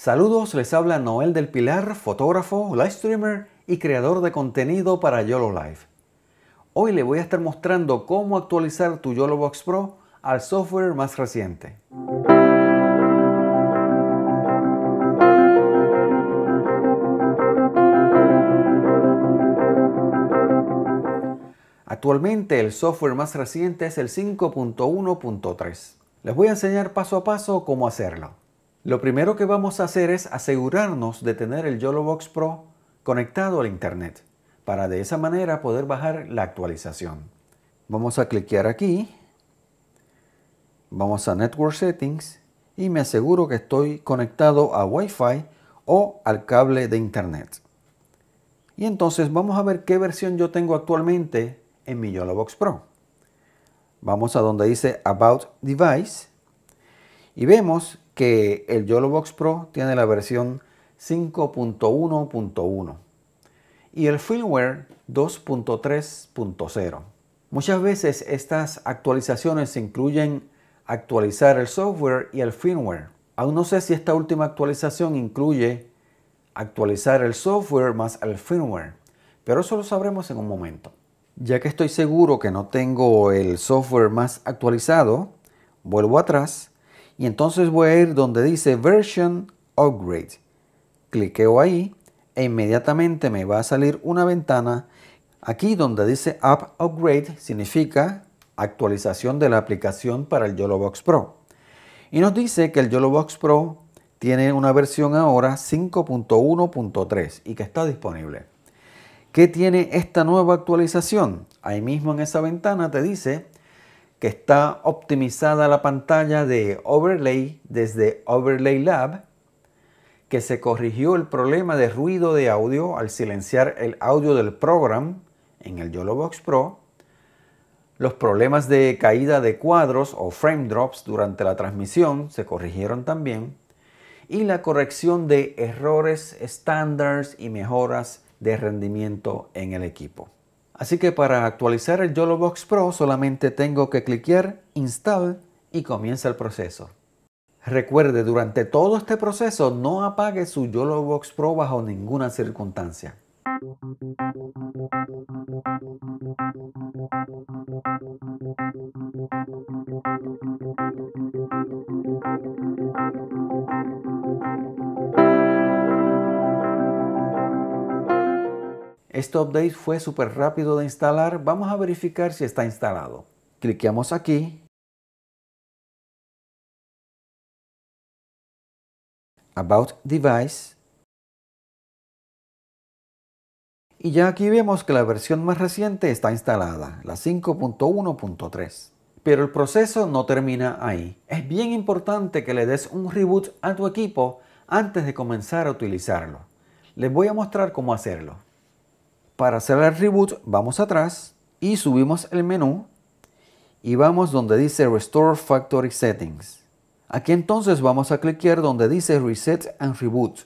Saludos, les habla Noel del Pilar, fotógrafo, live streamer y creador de contenido para YOLO Live. Hoy le voy a estar mostrando cómo actualizar tu YOLO Box Pro al software más reciente. Actualmente el software más reciente es el 5.1.3. Les voy a enseñar paso a paso cómo hacerlo. Lo primero que vamos a hacer es asegurarnos de tener el box Pro conectado al Internet para de esa manera poder bajar la actualización. Vamos a cliquear aquí, vamos a Network Settings y me aseguro que estoy conectado a Wi-Fi o al cable de Internet. Y entonces vamos a ver qué versión yo tengo actualmente en mi box Pro. Vamos a donde dice About Device y vemos que el YOLO Box Pro tiene la versión 5.1.1 y el firmware 2.3.0. Muchas veces estas actualizaciones incluyen actualizar el software y el firmware. Aún no sé si esta última actualización incluye actualizar el software más el firmware, pero eso lo sabremos en un momento. Ya que estoy seguro que no tengo el software más actualizado, vuelvo atrás y entonces voy a ir donde dice Version Upgrade. Cliqueo ahí e inmediatamente me va a salir una ventana. Aquí donde dice App Upgrade significa actualización de la aplicación para el box Pro. Y nos dice que el box Pro tiene una versión ahora 5.1.3 y que está disponible. ¿Qué tiene esta nueva actualización? Ahí mismo en esa ventana te dice que está optimizada la pantalla de overlay desde Overlay Lab, que se corrigió el problema de ruido de audio al silenciar el audio del program en el YoloBox Pro, los problemas de caída de cuadros o frame drops durante la transmisión se corrigieron también, y la corrección de errores estándares y mejoras de rendimiento en el equipo. Así que para actualizar el YOLO Box Pro solamente tengo que cliquear Install y comienza el proceso. Recuerde, durante todo este proceso no apague su YOLO Box Pro bajo ninguna circunstancia. Este update fue súper rápido de instalar. Vamos a verificar si está instalado. Cliqueamos aquí. About Device. Y ya aquí vemos que la versión más reciente está instalada, la 5.1.3. Pero el proceso no termina ahí. Es bien importante que le des un reboot a tu equipo antes de comenzar a utilizarlo. Les voy a mostrar cómo hacerlo. Para hacer el reboot vamos atrás y subimos el menú y vamos donde dice Restore Factory Settings. Aquí entonces vamos a clickear donde dice Reset and Reboot.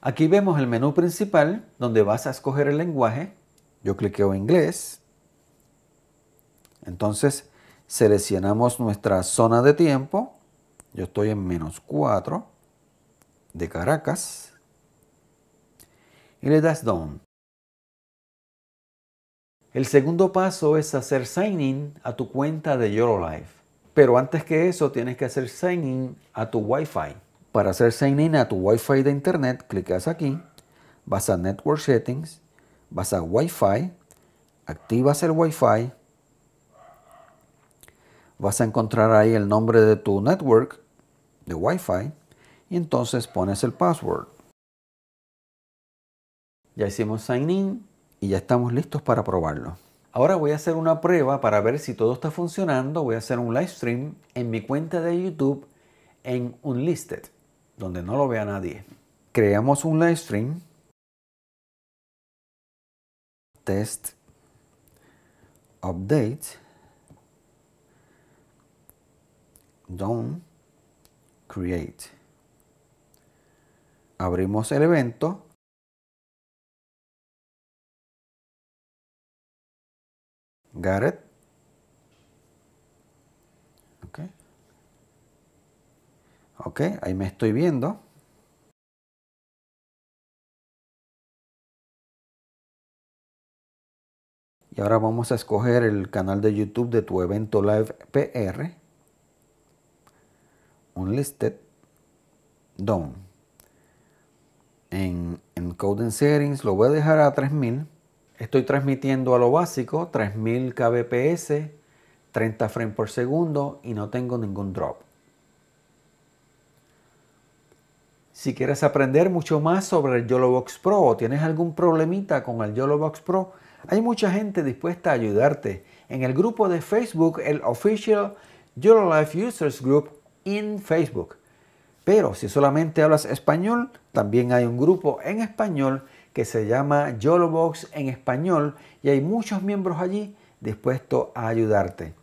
Aquí vemos el menú principal donde vas a escoger el lenguaje. Yo cliqueo inglés. Entonces seleccionamos nuestra zona de tiempo yo estoy en menos 4 de Caracas. Y le das down. El segundo paso es hacer sign in a tu cuenta de Life, Pero antes que eso tienes que hacer sign in a tu Wi-Fi. Para hacer sign in a tu Wi-Fi de internet, clicas aquí, vas a Network Settings, vas a Wi-Fi, activas el Wi-Fi, vas a encontrar ahí el nombre de tu network de Wi-Fi y entonces pones el password. Ya hicimos sign in y ya estamos listos para probarlo. Ahora voy a hacer una prueba para ver si todo está funcionando. Voy a hacer un live stream en mi cuenta de YouTube en Unlisted, donde no lo vea nadie. Creamos un live stream. Test. Update Don't create. Abrimos el evento. Got it? Ok. Ok, ahí me estoy viendo. Y ahora vamos a escoger el canal de YouTube de tu evento Live PR listed Down. En, en Code Settings lo voy a dejar a 3000. Estoy transmitiendo a lo básico, 3000 kbps, 30 frames por segundo y no tengo ningún drop. Si quieres aprender mucho más sobre el yolo box Pro o tienes algún problemita con el box Pro, hay mucha gente dispuesta a ayudarte. En el grupo de Facebook, el Official life Users Group, en Facebook. Pero si solamente hablas español, también hay un grupo en español que se llama YoloBox en español y hay muchos miembros allí dispuestos a ayudarte.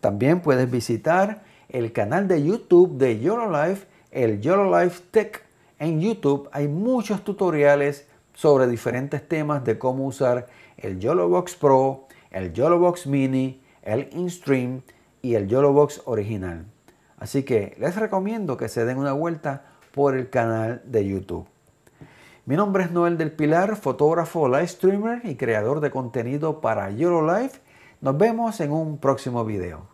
También puedes visitar el canal de YouTube de YoloLife, el YoloLife Tech. En YouTube hay muchos tutoriales sobre diferentes temas de cómo usar el YoloBox Pro, el YoloBox Mini, el InStream y el YoloBox original. Así que les recomiendo que se den una vuelta por el canal de YouTube. Mi nombre es Noel del Pilar, fotógrafo, live streamer y creador de contenido para Eurolife. Nos vemos en un próximo video.